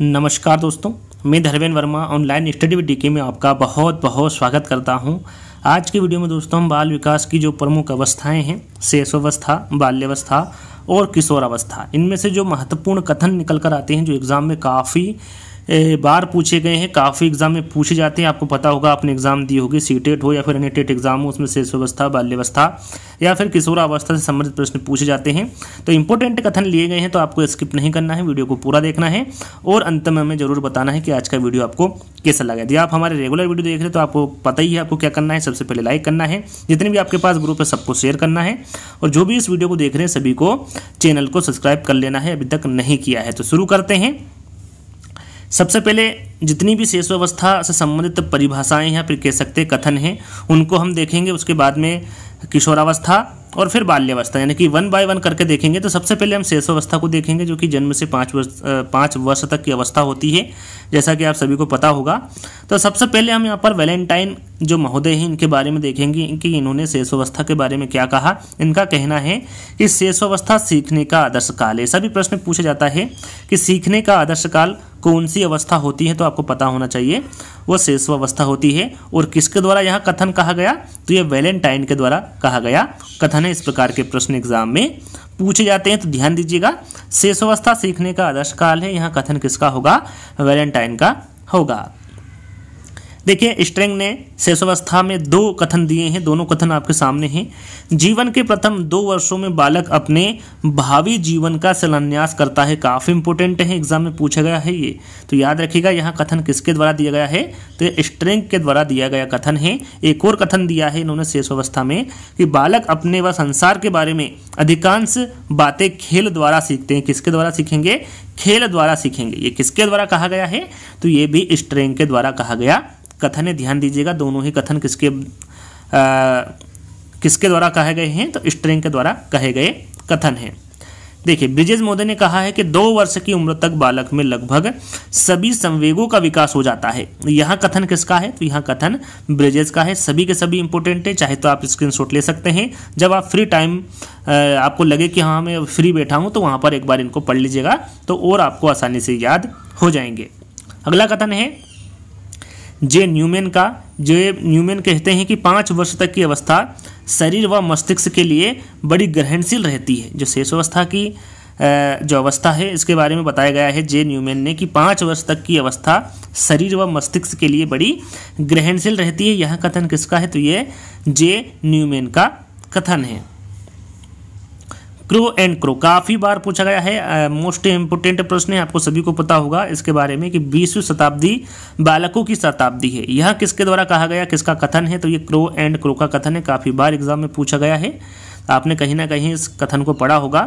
नमस्कार दोस्तों मैं Dharmendra Verma online study with DK में आपका बहुत बहुत स्वागत करता हूं आज की वीडियो में दोस्तों हम बाल विकास की जो प्रमुख अवस्थाएं हैं शेषावस्था बाल्यावस्था और किशोरावस्था इनमें से जो महत्वपूर्ण कथन निकल कर आते हैं जो एग्ज़ाम में काफ़ी बार पूछे गए हैं काफ़ी एग्जाम में पूछे जाते हैं आपको पता होगा आपने एग्जाम दी होगी सी टेट e हो या फिर एनी टेट एग्जाम हो उसमें शेष व्यवस्था बाल्यवस्था या फिर किशोरावस्था से संबंधित प्रश्न पूछे जाते हैं तो इंपॉर्टेंट कथन लिए गए हैं तो आपको स्किप नहीं करना है वीडियो को पूरा देखना है और अंत में हमें जरूर बताना है कि आज का वीडियो आपको कैसा लगा यदि आप हमारे रेगुलर वीडियो देख रहे हैं तो आपको पता ही है आपको क्या करना है सबसे पहले लाइक करना है जितने भी आपके पास ग्रुप है सबको शेयर करना है और जो भी इस वीडियो को देख रहे हैं सभी को चैनल को सब्सक्राइब कर लेना है अभी तक नहीं किया है तो शुरू करते हैं सबसे पहले जितनी भी अवस्था से संबंधित परिभाषाएं हैं फिर कह सकते कथन हैं उनको हम देखेंगे उसके बाद में किशोरावस्था और फिर बाल्यावस्था यानी कि वन बाय वन करके देखेंगे तो सबसे पहले हम अवस्था को देखेंगे जो कि जन्म से पाँच वर्ष पाँच वर्ष तक की अवस्था होती है जैसा कि आप सभी को पता होगा तो सबसे पहले हम यहाँ पर वैलेंटाइन जो महोदय हैं इनके बारे में देखेंगे कि इन्होंने शेषोवस्था के बारे में क्या कहा इनका कहना है कि शेषावस्था सीखने का आदर्श काल है सभी प्रश्न पूछा जाता है कि सीखने का आदर्श काल कौन सी अवस्था होती है तो आपको पता होना चाहिए वह शेषवावस्था होती है और किसके द्वारा यहाँ कथन कहा गया तो यह वैलेंटाइन के द्वारा कहा गया कथन है इस प्रकार के प्रश्न एग्जाम में पूछे जाते हैं तो ध्यान दीजिएगा शेषवावस्था सीखने का आदर्श काल है यहाँ कथन किसका होगा वैलेंटाइन का होगा देखिए स्ट्रेंग ने शेषावस्था में दो कथन दिए हैं दोनों कथन आपके सामने हैं जीवन के प्रथम दो वर्षों में बालक अपने भावी जीवन का शिलान्यास करता है काफ़ी इंपोर्टेंट है एग्जाम में पूछा गया है ये तो याद रखिएगा यहाँ कथन किसके द्वारा दिया गया है तो स्ट्रेंग के द्वारा दिया गया कथन है एक और कथन दिया है इन्होंने शैशवावस्था में कि बालक अपने व संसार के बारे में अधिकांश बातें खेल द्वारा सीखते हैं किसके द्वारा सीखेंगे खेल द्वारा सीखेंगे ये किसके द्वारा कहा गया है तो ये भी स्ट्रेंग के द्वारा कहा गया कथन है ध्यान दीजिएगा दोनों ही कथन किसके आ, किसके द्वारा कहे गए हैं तो स्ट्रिंग के द्वारा कहे गए कथन हैं देखिए ब्रिजेज मोदी ने कहा है कि दो वर्ष की उम्र तक बालक में लगभग सभी संवेगों का विकास हो जाता है यहाँ कथन किसका है तो यहाँ कथन ब्रिजेज का है सभी के सभी इंपोर्टेंट है चाहे तो आप स्क्रीनशॉट ले सकते हैं जब आप फ्री टाइम आपको लगे कि हाँ मैं फ्री बैठा हूँ तो वहाँ पर एक बार इनको पढ़ लीजिएगा तो और आपको आसानी से याद हो जाएंगे अगला कथन है जे न्यूमेन का जो न्यूमेन कहते हैं कि पाँच वर्ष तक की अवस्था शरीर व मस्तिष्क के लिए बड़ी ग्रहणशील रहती है जो शेष अवस्था की जो अवस्था है इसके बारे में बताया गया है जे न्यूमेन ने कि पाँच वर्ष तक की अवस्था शरीर व मस्तिष्क के लिए बड़ी ग्रहणशील रहती है यह कथन किसका है तो ये जे न्यूमेन का कथन है क्रो एंड क्रो काफ़ी बार पूछा गया है मोस्ट इम्पोर्टेंट प्रश्न है आपको सभी को पता होगा इसके बारे में कि बीसवीं शताब्दी बालकों की शताब्दी है यह किसके द्वारा कहा गया किसका कथन है तो ये क्रो एंड क्रो का कथन है काफ़ी बार एग्जाम में पूछा गया है आपने कहीं ना कहीं इस कथन को पढ़ा होगा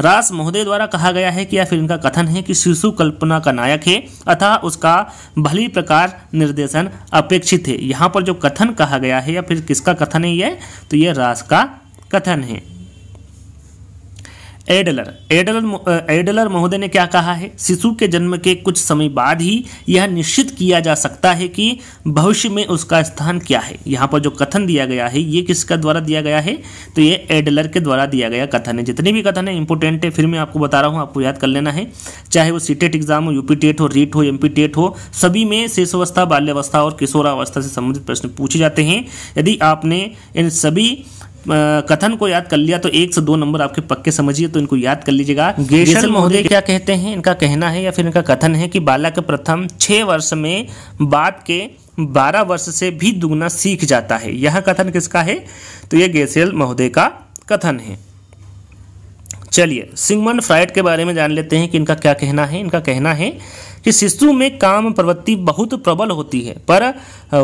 रास महोदय द्वारा कहा गया है कि या फिर इनका कथन है कि शिशु कल्पना का नायक है अतः उसका भली प्रकार निर्देशन अपेक्षित है यहाँ पर जो कथन कहा गया है या फिर किसका कथन है यह तो यह रास का कथन है एडलर एडलर एडलर महोदय ने क्या कहा है शिशु के जन्म के कुछ समय बाद ही यह निश्चित किया जा सकता है कि भविष्य में उसका स्थान क्या है यहाँ पर जो कथन दिया गया है ये किसका द्वारा दिया गया है तो ये एडलर के द्वारा दिया गया कथन है जितने भी कथन है इंपॉर्टेंट है फिर मैं आपको बता रहा हूँ आपको याद कर लेना है चाहे वो सीटेट एग्जाम e हो यूपी e हो रीट e हो एम हो सभी में शेषवस्था बाल्यावस्था और किशोरावस्था से संबंधित प्रश्न पूछे जाते हैं यदि आपने इन सभी कथन को याद कर लिया तो एक से दो नंबर आपके पक्के समझिए तो इनको याद कर लीजिएगा गेशल महोदय क्या कहते हैं इनका कहना है या फिर इनका कथन है कि बालक प्रथम छः वर्ष में बाद के बारह वर्ष से भी दुगना सीख जाता है यह कथन किसका है तो यह गेसेल महोदय का कथन है चलिए सिंगमंड फ्राइड के बारे में जान लेते हैं कि इनका क्या कहना है इनका कहना है कि शिशु में काम प्रवृत्ति बहुत प्रबल होती है पर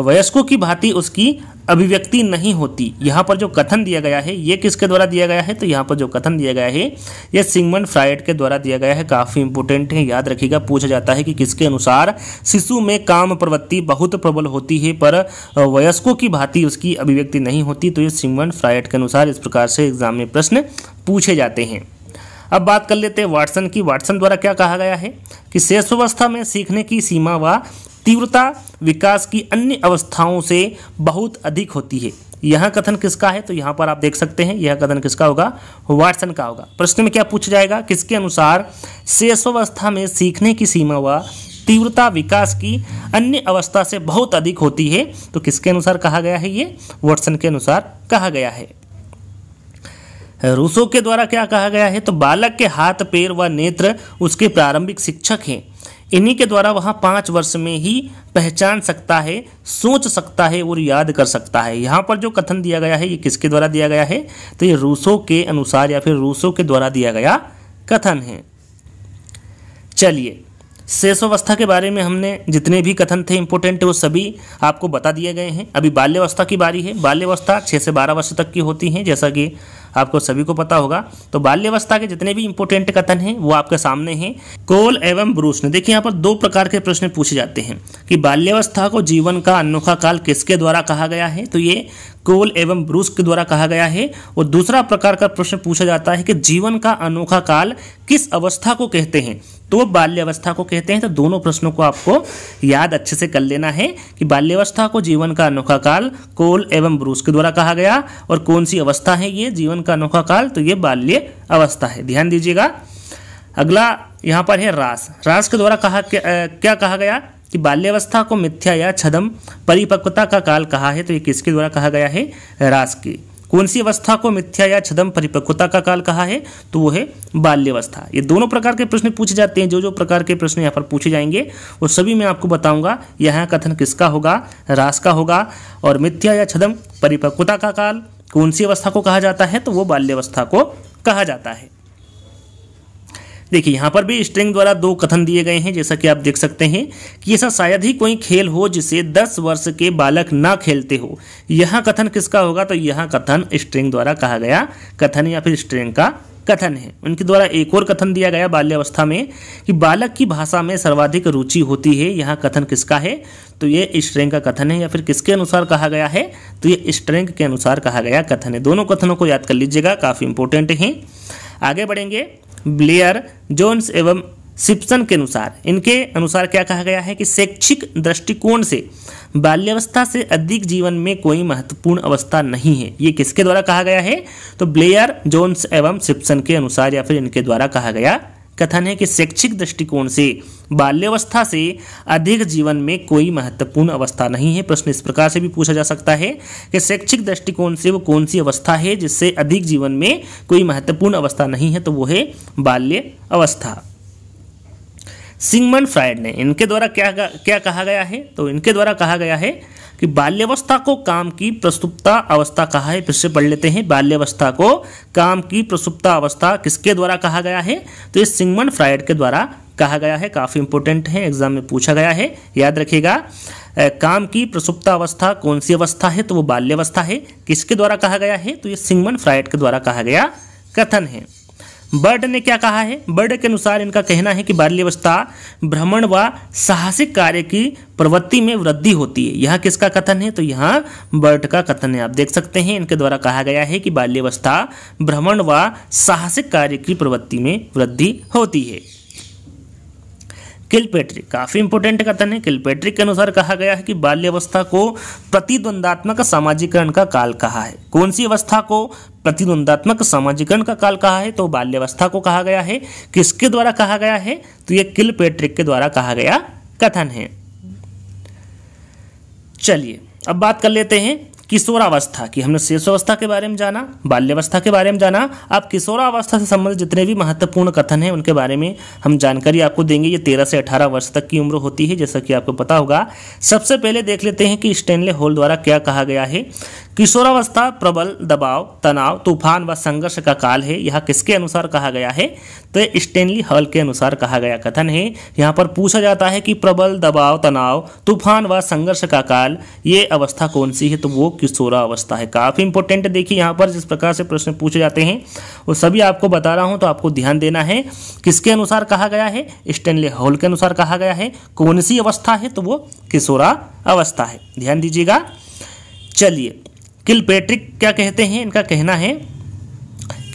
वयस्कों की भांति उसकी अभिव्यक्ति नहीं होती यहाँ पर जो कथन दिया गया है ये किसके द्वारा दिया गया है तो यहाँ पर जो कथन दिया गया है ये सिंगमन फ्राइड के द्वारा दिया गया है काफ़ी इंपोर्टेंट है याद रखिएगा पूछा जाता है कि किसके अनुसार शिशु में काम प्रवृत्ति बहुत प्रबल होती है पर वयस्कों की भांति उसकी अभिव्यक्ति नहीं होती तो ये सिंगमन फ्राइड के अनुसार इस प्रकार से एग्जाम में प्रश्न पूछे जाते हैं अब बात कर लेते हैं वाटसन की वाटसन द्वारा क्या कहा गया है कि शेषवस्था में सीखने की सीमा व तीव्रता विकास की अन्य अवस्थाओं से बहुत अधिक होती है यह कथन किसका है तो यहाँ पर आप देख सकते हैं यह कथन किसका होगा वाटसन का होगा प्रश्न में क्या पूछा जाएगा किसके अनुसार शेषवस्था में सीखने की सीमा व तीव्रता विकास की अन्य अवस्था से बहुत अधिक होती है तो किसके अनुसार कहा गया है ये वाटसन के अनुसार कहा गया है रूसो के द्वारा क्या कहा गया है तो बालक के हाथ पैर व नेत्र उसके प्रारंभिक शिक्षक हैं इन्हीं के द्वारा वह पाँच वर्ष में ही पहचान सकता है सोच सकता है और याद कर सकता है यहाँ पर जो कथन दिया गया है ये किसके द्वारा दिया गया है तो ये रूसो के अनुसार या फिर रूसो के द्वारा दिया गया कथन है चलिए शेषावस्था के बारे में हमने जितने भी कथन थे इंपोर्टेंट वो सभी आपको बता दिए गए हैं अभी बाल्यावस्था की बारी है बाल्यावस्था छः से बारह वर्ष तक की होती है जैसा कि आपको सभी को पता होगा तो बाल्यवस्था के जितने भी इंपोर्टेंट कथन हैं वो आपके सामने हैं कोल एवं ब्रूस ने देखिए यहाँ पर दो प्रकार के प्रश्न पूछे जाते हैं कि बाल्यवस्था को जीवन का अनोखा काल किसके द्वारा कहा गया है तो ये कोल एवं ब्रूस के द्वारा कहा गया है और दूसरा प्रकार का प्रश्न पूछा जाता है कि जीवन का अनोखा काल किस अवस्था को कहते हैं तो बाल्यावस्था को कहते हैं तो दोनों प्रश्नों को आपको याद अच्छे से कर लेना है कि बाल्यावस्था को जीवन का अनोखा काल कोल एवं ब्रूस के द्वारा कहा गया और कौन सी अवस्था है ये जीवन का अनोखा काल तो ये बाल्य अवस्था है ध्यान दीजिएगा अगला यहाँ पर है रास रास के द्वारा कहा क्या कहा गया कि बाल्यावस्था को मिथ्या या छदम परिपक्वता का काल कहा है तो ये किसके द्वारा कहा गया है रास की कौन सी अवस्था को मिथ्या या छदम परिपक्वता का काल कहा है तो वो है बाल्यवस्था ये दोनों प्रकार के प्रश्न पूछे जाते हैं जो जो प्रकार के प्रश्न यहाँ पर पूछे जाएंगे वो सभी मैं आपको बताऊंगा यहाँ कथन किसका होगा रास का होगा और मिथ्या या छदम परिपक्वता का काल कौन सी अवस्था को कहा जाता है तो वो बाल्यवस्था को कहा जाता है देखिए यहाँ पर भी स्ट्रिंग द्वारा दो कथन दिए गए हैं जैसा कि आप देख सकते हैं कि ऐसा शायद ही कोई खेल हो जिसे 10 वर्ष के बालक ना खेलते हो यह कथन किसका होगा तो यह कथन स्ट्रिंग द्वारा कहा गया कथन या फिर स्ट्रिंग का कथन है उनके द्वारा एक और कथन दिया गया बाल्यावस्था में कि बालक की भाषा में सर्वाधिक रुचि होती है यह कथन किसका है तो ये स्ट्रेंग का कथन है या फिर किसके अनुसार कहा गया है तो ये स्ट्रेंग के अनुसार कहा गया कथन है दोनों कथनों को याद कर लीजिएगा काफ़ी इंपॉर्टेंट हैं आगे बढ़ेंगे ब्लेयर जोन्स एवं सिप्सन के अनुसार इनके अनुसार क्या कहा गया है कि शैक्षिक दृष्टिकोण से बाल्यावस्था से अधिक जीवन में कोई महत्वपूर्ण अवस्था नहीं है ये किसके द्वारा कहा गया है तो ब्लेयर जोन्स एवं सिप्सन के अनुसार या फिर इनके द्वारा कहा गया कथन है कि शैक्षिक दृष्टिकोण से बाल्यावस्था से अधिक जीवन में कोई महत्वपूर्ण अवस्था नहीं है प्रश्न इस प्रकार से भी पूछा जा सकता है कि शैक्षिक दृष्टिकोण से वो कौन सी अवस्था है जिससे अधिक जीवन में कोई महत्वपूर्ण अवस्था नहीं है तो वो है बाल्य अवस्था सिंगमन फ्राइड ने इनके द्वारा क्या क्या कहा गया है तो इनके द्वारा कहा गया है कि बाल्यावस्था को काम की प्रसुप्ता अवस्था कहा है फिर से पढ़ लेते हैं बाल्यावस्था को काम की प्रसुप्ता अवस्था किसके द्वारा कहा गया है तो ये सिंगमन फ्राइड के द्वारा कहा गया है काफ़ी इंपोर्टेंट है एग्जाम में पूछा गया है याद रखिएगा काम की प्रसुप्ता अवस्था कौन सी अवस्था है तो वो बाल्यावस्था है किसके द्वारा कहा गया है तो ये सिंगमन फ्राइड के द्वारा कहा गया कथन है बर्ड ने क्या कहा है बर्ड के अनुसार इनका कहना है कि बाल्यवस्था भ्रमण व साहसिक कार्य की प्रवृत्ति में वृद्धि होती है यह किसका कथन है तो यहाँ बर्ट का कथन है आप देख सकते हैं इनके द्वारा कहा गया है कि बाल्यवस्था भ्रमण व साहसिक कार्य की प्रवृत्ति में वृद्धि होती है किलपेट्रिक काफ़ी इंपोर्टेंट कथन है किलपेट्रिक के अनुसार कहा गया है कि बाल्यावस्था को प्रतिद्वंदात्मक सामाजिकरण का काल कहा है कौन सी अवस्था को प्रतिद्वंदात्मक सामाजिकरण का काल कहा है तो बाल्यावस्था को कहा गया है किसके द्वारा कहा गया है तो किल किलपेट्रिक के द्वारा कहा गया कथन है चलिए अब बात कर लेते हैं किशोरावस्था की हमने शेषावस्था के बारे में जाना बाल्यावस्था के बारे में जाना अब किशोरावस्था से संबंधित जितने भी महत्वपूर्ण कथन हैं उनके बारे में हम जानकारी आपको देंगे ये तेरह से अठारह वर्ष तक की उम्र होती है जैसा कि आपको पता होगा सबसे पहले देख लेते हैं कि स्टेनले होल द्वारा क्या कहा गया है किशोरावस्था प्रबल दबाव तनाव तूफान व संघर्ष का काल है यह किसके अनुसार कहा गया है तो स्टेनली हॉल के अनुसार कहा गया कथन है यहाँ पर पूछा जाता है कि प्रबल दबाव तनाव तूफान व संघर्ष का काल ये अवस्था कौन सी है तो वो किशोरावस्था है काफ़ी इंपॉर्टेंट देखिए यहाँ पर जिस प्रकार से प्रश्न पूछे जाते हैं वो सभी आपको बता रहा हूँ तो आपको ध्यान देना है किसके अनुसार कहा गया है स्टेनले हॉल के अनुसार कहा गया है कौन सी अवस्था है तो वो किशोरा अवस्था है ध्यान दीजिएगा चलिए किल पैट्रिक क्या कहते हैं इनका कहना है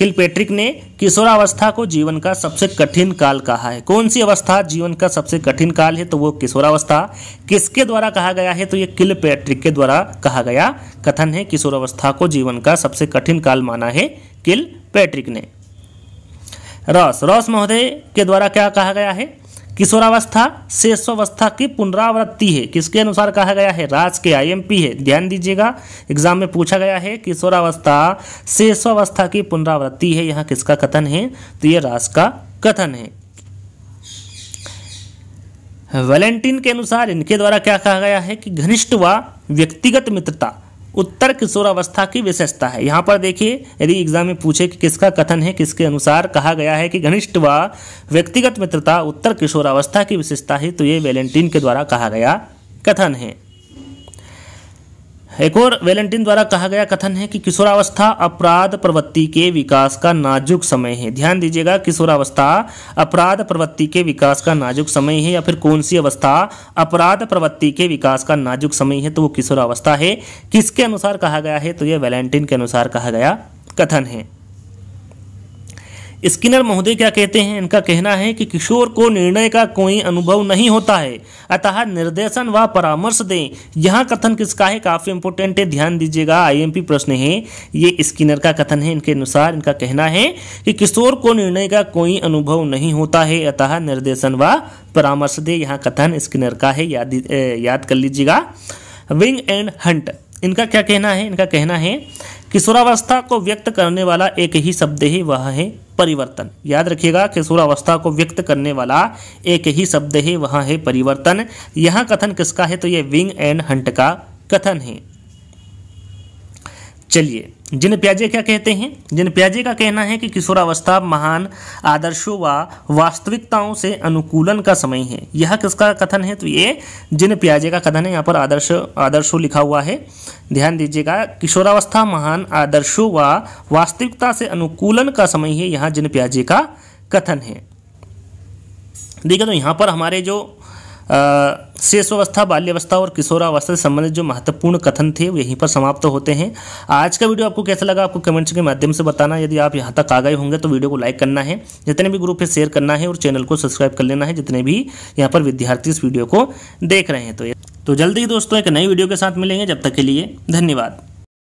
किलपेट्रिक ने किशोरावस्था को जीवन का सबसे कठिन काल कहा है कौन सी अवस्था जीवन का सबसे कठिन काल है तो वो किशोरावस्था किसके द्वारा कहा गया है तो ये किलपेट्रिक के द्वारा कहा गया कथन है किशोरावस्था को जीवन का सबसे कठिन काल माना है किल पैट्रिक ने रॉस रॉस महोदय के द्वारा क्या कहा गया है किशोरावस्था शेषोवस्था की पुनरावृत्ति है किसके अनुसार कहा गया है राज के आईएमपी है ध्यान दीजिएगा एग्जाम में पूछा गया है किशोरावस्था शेषोवस्था की पुनरावृत्ति है यहाँ किसका कथन है तो ये राज का कथन है वैलेंटिन के अनुसार इनके द्वारा क्या कहा गया है कि घनिष्ठ व व्यक्तिगत मित्रता उत्तर किशोरावस्था की विशेषता है यहाँ पर देखिए यदि एग्जाम में पूछे कि किसका कथन है किसके अनुसार कहा गया है कि घनिष्ठ व व्यक्तिगत मित्रता उत्तर किशोरावस्था की विशेषता है तो ये वेलेंटीन के द्वारा कहा गया कथन है एक और वेलेंटिन द्वारा कहा गया कथन है कि किशोरावस्था अपराध प्रवृत्ति के विकास का नाजुक समय है ध्यान दीजिएगा किशोरावस्था अपराध प्रवृत्ति के विकास का नाजुक समय है या फिर कौन सी अवस्था अपराध प्रवृत्ति के विकास का नाजुक समय है तो वो किशोरावस्था है किसके अनुसार कहा गया है तो यह वेलेंटिन के अनुसार कहा गया कथन है स्किनर महोदय क्या कहते हैं इनका कहना है कि किशोर को निर्णय का कोई अनुभव नहीं होता है अतः निर्देशन व परामर्श दें यहाँ कथन किसका है काफ़ी इंपोर्टेंट है ध्यान दीजिएगा आईएमपी प्रश्न है ये स्किनर का कथन है इनके अनुसार इनका कहना है कि किशोर को निर्णय का कोई अनुभव नहीं होता है अतः निर्देशन व परामर्श दे यहाँ कथन स्किनर का है याद याद कर लीजिएगा विंग एंड हंट इनका क्या कहना है इनका कहना है किशोरावस्था को व्यक्त करने वाला एक ही शब्द है वह है परिवर्तन याद रखिएगा किशोरावस्था को व्यक्त करने वाला एक ही शब्द है वह है परिवर्तन यह कथन किसका है तो यह विंग एंड हंट का कथन है चलिए जिन प्याजे क्या कहते हैं जिन प्याजे का कहना है कि किशोरावस्था महान आदर्शों व वास्तविकताओं से अनुकूलन का समय है यह किसका कथन है तो ये जिन प्याजे का कथन है यहाँ पर आदर्श आदर्शो लिखा हुआ है ध्यान दीजिएगा किशोरावस्था महान आदर्शों व वास्तविकता से अनुकूलन का समय है यहाँ जिन प्याजे का कथन है देखिए तो यहाँ पर हमारे जो आ, शेषवस्था बाल्यवस्था और किशोरावस्था से संबंधित जो महत्वपूर्ण कथन थे यहीं पर समाप्त होते हैं आज का वीडियो आपको कैसा लगा आपको कमेंट्स के माध्यम से बताना यदि आप यहाँ तक आ गए होंगे तो वीडियो को लाइक करना है जितने भी ग्रुप है शेयर करना है और चैनल को सब्सक्राइब कर लेना है जितने भी यहाँ पर विद्यार्थी इस वीडियो को देख रहे हैं तो तो जल्दी ही दोस्तों एक नई वीडियो के साथ मिलेंगे जब तक के लिए धन्यवाद